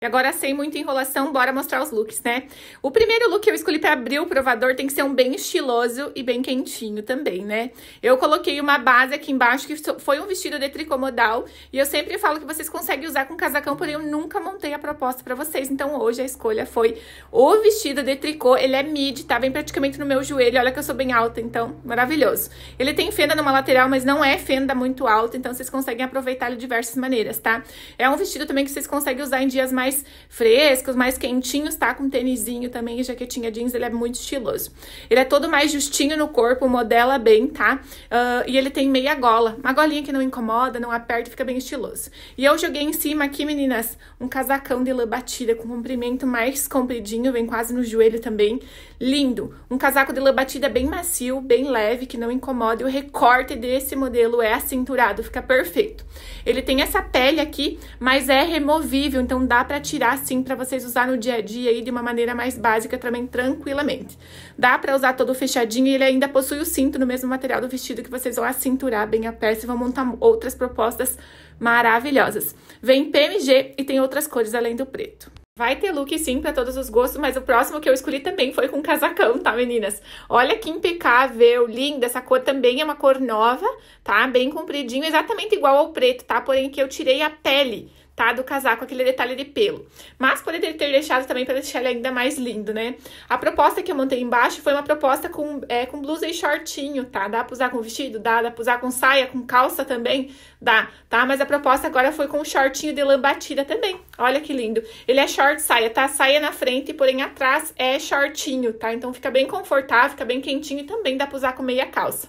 E agora, sem muita enrolação, bora mostrar os looks, né? O primeiro look que eu escolhi para abrir o provador tem que ser um bem estiloso e bem quentinho também, né? Eu coloquei uma base aqui embaixo que foi um vestido de tricomodal e eu sempre falo que vocês conseguem usar com casacão, porém eu nunca montei a proposta para vocês, então hoje a escolha foi o vestido de tricô, ele é mid, tá bem praticamente no meu joelho, olha que eu sou bem alta, então maravilhoso. Ele tem fenda numa lateral, mas não é fenda muito alta, então vocês conseguem aproveitar de diversas maneiras, tá? É um vestido também que vocês conseguem usar em dias mais mais frescos, mais quentinhos, tá? Com tênisinho também e jaquetinha jeans, ele é muito estiloso. Ele é todo mais justinho no corpo, modela bem, tá? Uh, e ele tem meia gola, uma golinha que não incomoda, não aperta, fica bem estiloso. E eu joguei em cima aqui, meninas, um casacão de lã batida com comprimento mais compridinho, vem quase no joelho também. Lindo! Um casaco de lã batida bem macio, bem leve, que não incomoda. E o recorte desse modelo é acinturado, fica perfeito. Ele tem essa pele aqui, mas é removível, então dá pra para tirar sim para vocês usar no dia a dia aí de uma maneira mais básica também tranquilamente. Dá para usar todo fechadinho e ele ainda possui o cinto no mesmo material do vestido que vocês vão acinturar bem a peça e vão montar outras propostas maravilhosas. Vem PMG e tem outras cores além do preto. Vai ter look sim para todos os gostos, mas o próximo que eu escolhi também foi com casacão, tá, meninas? Olha que impecável, linda, essa cor também é uma cor nova, tá? Bem compridinho, exatamente igual ao preto, tá? Porém que eu tirei a pele, tá? Do casaco, aquele detalhe de pelo. Mas poderia ter deixado também para deixar ele ainda mais lindo, né? A proposta que eu montei embaixo foi uma proposta com, é, com blusa e shortinho, tá? Dá pra usar com vestido? Dá. Dá pra usar com saia, com calça também? Dá, tá? Mas a proposta agora foi com um shortinho de lã batida também. Olha que lindo. Ele é short saia, tá? Saia na frente, porém atrás é shortinho, tá? Então fica bem confortável, fica bem quentinho e também dá pra usar com meia calça.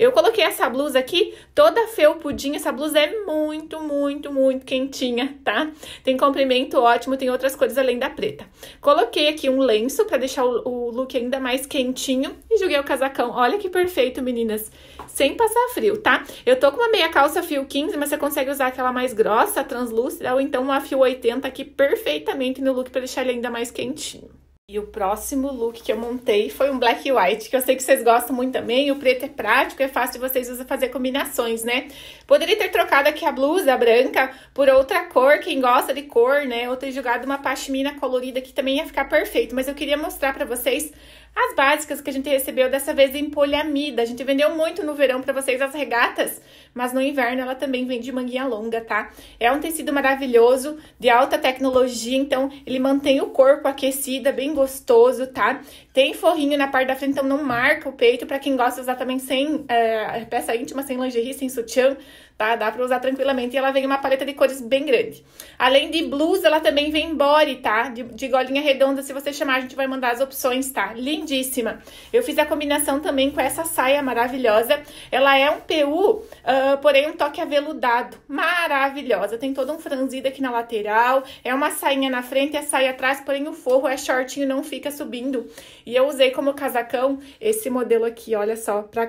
Eu coloquei essa blusa aqui toda felpudinha. Essa blusa é muito, muito, muito quentinha tá? Tem comprimento ótimo, tem outras cores além da preta. Coloquei aqui um lenço para deixar o, o look ainda mais quentinho e joguei o casacão. Olha que perfeito, meninas, sem passar frio, tá? Eu tô com uma meia calça fio 15, mas você consegue usar aquela mais grossa, translúcida, ou então uma fio 80 aqui perfeitamente no look para deixar ele ainda mais quentinho. E o próximo look que eu montei foi um black e white, que eu sei que vocês gostam muito também. O preto é prático, é fácil de vocês fazer combinações, né? Poderia ter trocado aqui a blusa branca por outra cor, quem gosta de cor, né? Ou ter jogado uma pashmina colorida que também ia ficar perfeito. Mas eu queria mostrar para vocês as básicas que a gente recebeu dessa vez em poliamida. A gente vendeu muito no verão para vocês as regatas, mas no inverno ela também vem de manguinha longa, tá? É um tecido maravilhoso, de alta tecnologia, então ele mantém o corpo aquecido, bem gostoso, tá? Tem forrinho na parte da frente, então não marca o peito para quem gosta de usar também sem é, peça íntima, sem lingerie, sem sutiã tá? Dá pra usar tranquilamente e ela vem uma paleta de cores bem grande. Além de blusa, ela também vem body, tá? De, de golinha redonda, se você chamar, a gente vai mandar as opções, tá? Lindíssima! Eu fiz a combinação também com essa saia maravilhosa. Ela é um PU, uh, ah, porém um toque aveludado. Maravilhosa! Tem todo um franzido aqui na lateral, é uma sainha na frente e a saia atrás, porém o forro é shortinho, não fica subindo. E eu usei como casacão esse modelo aqui, olha só, pra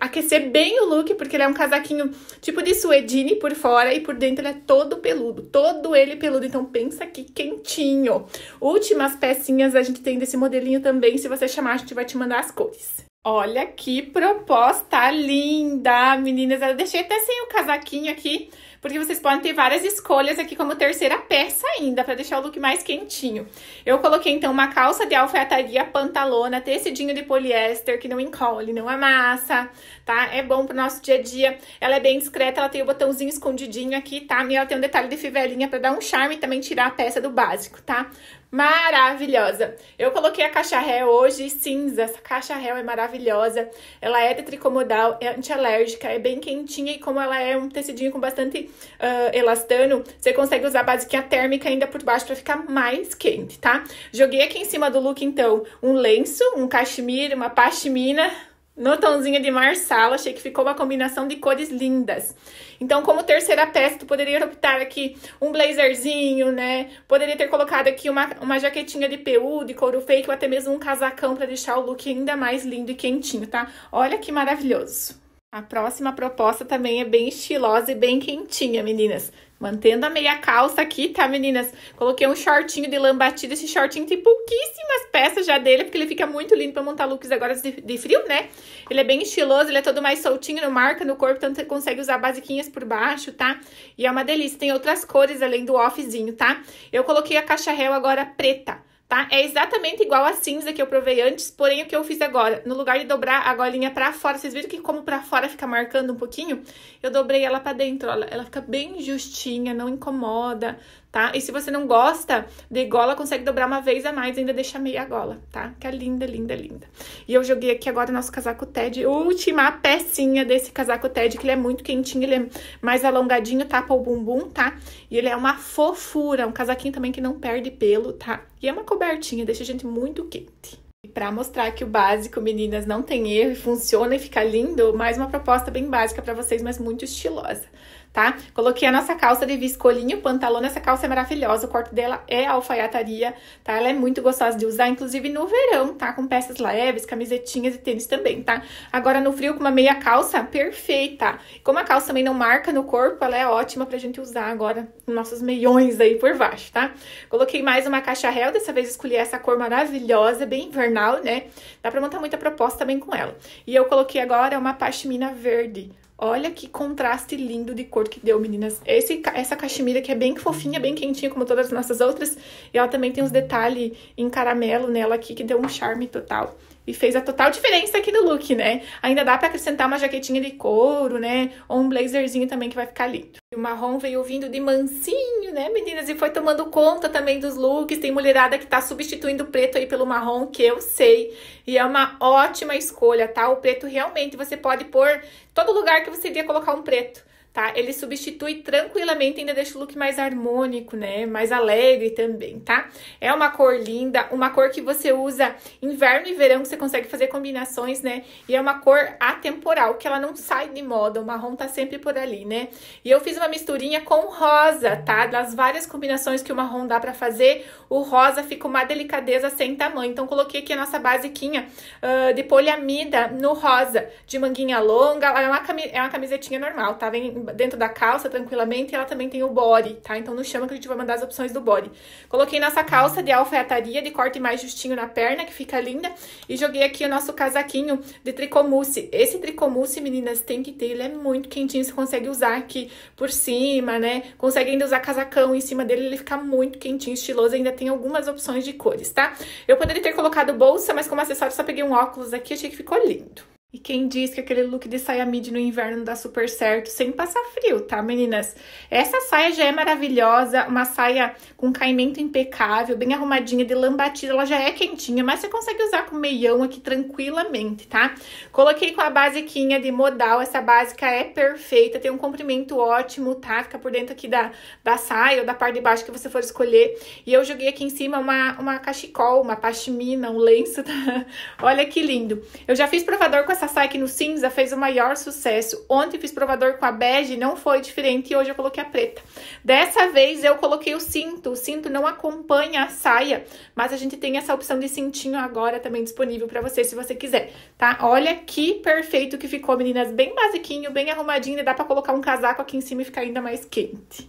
aquecer bem o look, porque ele é um casaquinho tipo de de suedine por fora e por dentro ele é todo peludo, todo ele peludo. Então pensa que quentinho. Últimas pecinhas a gente tem desse modelinho também. Se você chamar, a gente vai te mandar as cores. Olha que proposta linda, meninas. Eu deixei até sem o casaquinho aqui porque vocês podem ter várias escolhas aqui como terceira peça ainda, para deixar o look mais quentinho. Eu coloquei, então, uma calça de alfaiataria pantalona, tecidinho de poliéster, que não encolhe, não amassa, tá? É bom pro nosso dia a dia. Ela é bem discreta, ela tem o botãozinho escondidinho aqui, tá? E ela tem um detalhe de fivelinha para dar um charme e também tirar a peça do básico, tá? maravilhosa. Eu coloquei a caixa ré hoje cinza. Essa caixa réu é maravilhosa. Ela é tetricomodal, é antialérgica, é bem quentinha e como ela é um tecidinho com bastante uh, elastano, você consegue usar a basiquinha térmica ainda por baixo para ficar mais quente, tá? Joguei aqui em cima do look então um lenço, um cachemire, uma pashmina, no tãozinho de marsala, achei que ficou uma combinação de cores lindas. Então, como terceira peça, tu poderia optar aqui um blazerzinho, né? Poderia ter colocado aqui uma, uma jaquetinha de PU, de couro fake, ou até mesmo um casacão para deixar o look ainda mais lindo e quentinho, tá? Olha que maravilhoso! A próxima proposta também é bem estilosa e bem quentinha, meninas. Mantendo a meia calça aqui, tá, meninas? Coloquei um shortinho de lã batida. Esse shortinho tem pouquíssimas peças já dele, porque ele fica muito lindo pra montar looks agora de, de frio, né? Ele é bem estiloso, ele é todo mais soltinho, não marca no corpo, tanto você consegue usar basiquinhas por baixo, tá? E é uma delícia. Tem outras cores além do offzinho, tá? Eu coloquei a caixa réu agora preta tá? É exatamente igual a cinza que eu provei antes, porém o que eu fiz agora, no lugar de dobrar a golinha pra fora, vocês viram que como pra fora fica marcando um pouquinho? Eu dobrei ela pra dentro, ela, ela fica bem justinha, não incomoda, tá? E se você não gosta de gola, consegue dobrar uma vez a mais e ainda deixa meia gola, tá? Que é linda, linda, linda. E eu joguei aqui agora o nosso casaco TED, última pecinha desse casaco TED, que ele é muito quentinho, ele é mais alongadinho, tapa o bumbum, tá? E ele é uma fofura, um casaquinho também que não perde pelo, tá? E é uma cobertinha, deixa a gente muito quente. E Para mostrar que o básico, meninas, não tem erro e funciona e fica lindo, mais uma proposta bem básica para vocês, mas muito estilosa tá? Coloquei a nossa calça de viscolinho, pantalona, essa calça é maravilhosa, o corte dela é alfaiataria, tá? Ela é muito gostosa de usar, inclusive no verão, tá? Com peças leves, camisetinhas e tênis também, tá? Agora no frio com uma meia calça, perfeita. Como a calça também não marca no corpo, ela é ótima pra gente usar agora nos nossos meiões aí por baixo, tá? Coloquei mais uma caixa réu, dessa vez escolhi essa cor maravilhosa, bem invernal, né? Dá pra montar muita proposta também com ela. E eu coloquei agora uma pashmina verde, Olha que contraste lindo de cor que deu, meninas. Esse, essa cachemira que é bem fofinha, bem quentinha, como todas as nossas outras. E ela também tem uns detalhes em caramelo nela aqui, que deu um charme total. E fez a total diferença aqui no look, né? Ainda dá pra acrescentar uma jaquetinha de couro, né? Ou um blazerzinho também que vai ficar lindo. E o marrom veio vindo de mansinho né, meninas? E foi tomando conta também dos looks. Tem mulherada que tá substituindo o preto aí pelo marrom, que eu sei. E é uma ótima escolha, tá? O preto realmente você pode pôr todo lugar que você iria colocar um preto tá? Ele substitui tranquilamente, ainda deixa o look mais harmônico, né? Mais alegre também, tá? É uma cor linda, uma cor que você usa inverno e verão, que você consegue fazer combinações, né? E é uma cor atemporal, que ela não sai de moda, o marrom tá sempre por ali, né? E eu fiz uma misturinha com rosa, tá? Das várias combinações que o marrom dá pra fazer, o rosa fica uma delicadeza sem tamanho. Então, coloquei aqui a nossa basiquinha uh, de poliamida no rosa, de manguinha longa, é uma, cami é uma camisetinha normal, tá? Vem dentro da calça tranquilamente e ela também tem o body, tá? Então no chama que a gente vai mandar as opções do body. Coloquei nossa calça de alfaiataria, de corte mais justinho na perna, que fica linda. E joguei aqui o nosso casaquinho de tricô mousse. Esse tricô mousse, meninas, tem que ter, ele é muito quentinho, você consegue usar aqui por cima, né? Consegue ainda usar casacão em cima dele, ele fica muito quentinho, estiloso, ainda tem algumas opções de cores, tá? Eu poderia ter colocado bolsa, mas como acessório só peguei um óculos aqui, achei que ficou lindo. E quem diz que aquele look de saia mid no inverno dá super certo sem passar frio, tá, meninas? Essa saia já é maravilhosa, uma saia com caimento impecável, bem arrumadinha, de lã batida, ela já é quentinha, mas você consegue usar com meião aqui tranquilamente, tá? Coloquei com a basiquinha de modal, essa básica é perfeita, tem um comprimento ótimo, tá? Fica por dentro aqui da, da saia ou da parte de baixo que você for escolher. E eu joguei aqui em cima uma, uma cachecol, uma pashmina, um lenço, tá? Olha que lindo. Eu já fiz provador com essa saia que no cinza fez o maior sucesso. Ontem fiz provador com a bege, não foi diferente, e hoje eu coloquei a preta. Dessa vez eu coloquei o cinto. O cinto não acompanha a saia, mas a gente tem essa opção de cintinho agora também disponível para você, se você quiser, tá? Olha que perfeito que ficou, meninas. Bem basiquinho, bem arrumadinho, dá para colocar um casaco aqui em cima e ficar ainda mais quente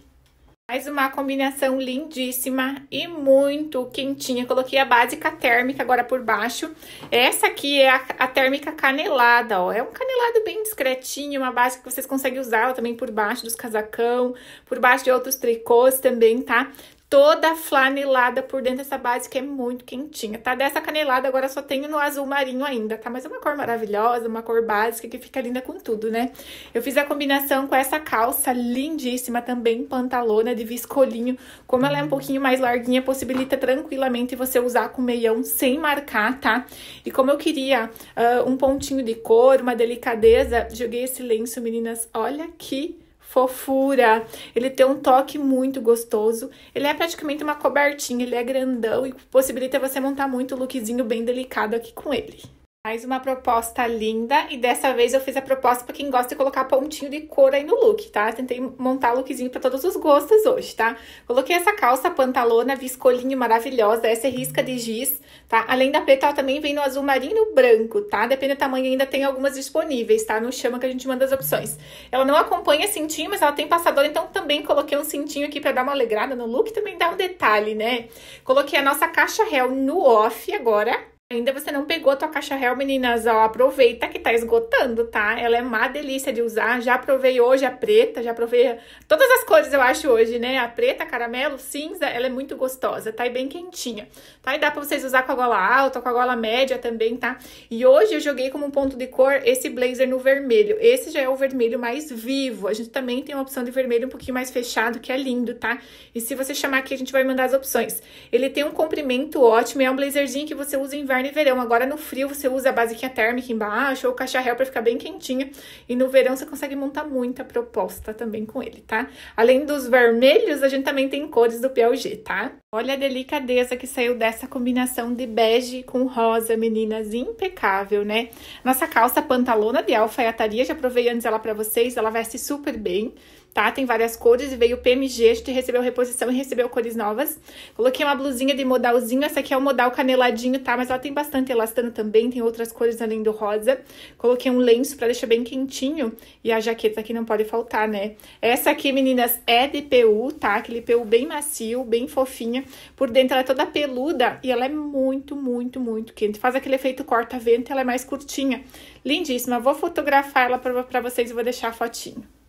mais uma combinação lindíssima e muito quentinha. Coloquei a básica térmica agora por baixo. Essa aqui é a, a térmica canelada, ó. É um canelado bem discretinho, uma base que vocês conseguem usar ó, também por baixo dos casacão, por baixo de outros tricôs também, tá? toda flanelada por dentro dessa base que é muito quentinha, tá? Dessa canelada agora só tenho no azul marinho ainda, tá? Mas é uma cor maravilhosa, uma cor básica que fica linda com tudo, né? Eu fiz a combinação com essa calça lindíssima também, pantalona de viscolinho. Como ela é um pouquinho mais larguinha, possibilita tranquilamente você usar com meião sem marcar, tá? E como eu queria uh, um pontinho de cor, uma delicadeza, joguei esse lenço, meninas, olha que fofura. Ele tem um toque muito gostoso. Ele é praticamente uma cobertinha, ele é grandão e possibilita você montar muito lookzinho bem delicado aqui com ele. Mais uma proposta linda, e dessa vez eu fiz a proposta para quem gosta de colocar pontinho de cor aí no look, tá? Tentei montar lookzinho para todos os gostos hoje, tá? Coloquei essa calça pantalona viscolinho maravilhosa, essa é risca de giz, tá? Além da preta, ela também vem no azul marinho e no branco, tá? Depende do tamanho, ainda tem algumas disponíveis, tá? Não chama que a gente manda as opções. Ela não acompanha cintinho, mas ela tem passador, então também coloquei um cintinho aqui para dar uma alegrada no look, também dá um detalhe, né? Coloquei a nossa caixa réu no off agora, Ainda você não pegou a tua caixa real, meninas, ó, aproveita que tá esgotando, tá? Ela é uma delícia de usar, já provei hoje a preta, já provei todas as cores eu acho hoje, né? A preta, caramelo, cinza, ela é muito gostosa, tá? E bem quentinha, tá? E dá pra vocês usar com a gola alta, com a gola média também, tá? E hoje eu joguei como ponto de cor esse blazer no vermelho, esse já é o vermelho mais vivo, a gente também tem uma opção de vermelho um pouquinho mais fechado, que é lindo, tá? E se você chamar aqui, a gente vai mandar as opções. Ele tem um comprimento ótimo, é um blazerzinho que você usa em várias inverno e verão. Agora no frio você usa a basequinha térmica embaixo ou o cacharel para ficar bem quentinha. E no verão você consegue montar muita proposta também com ele, tá? Além dos vermelhos, a gente também tem cores do PLG, tá? Olha a delicadeza que saiu dessa combinação de bege com rosa, meninas, impecável, né? Nossa calça pantalona de alfaiataria, já provei antes ela para vocês, ela veste super bem, tá? Tem várias cores e veio PMG, a gente recebeu reposição e recebeu cores novas. Coloquei uma blusinha de modalzinho, essa aqui é um modal caneladinho, tá? Mas ela tem bastante elastano também, tem outras cores além do rosa. Coloquei um lenço para deixar bem quentinho e a jaqueta que não pode faltar, né? Essa aqui, meninas, é de PU, tá? Aquele PU bem macio, bem fofinha por dentro ela é toda peluda e ela é muito, muito, muito quente. Faz aquele efeito corta-vento ela é mais curtinha. Lindíssima. Vou fotografar ela para vocês e vou deixar a fotinho.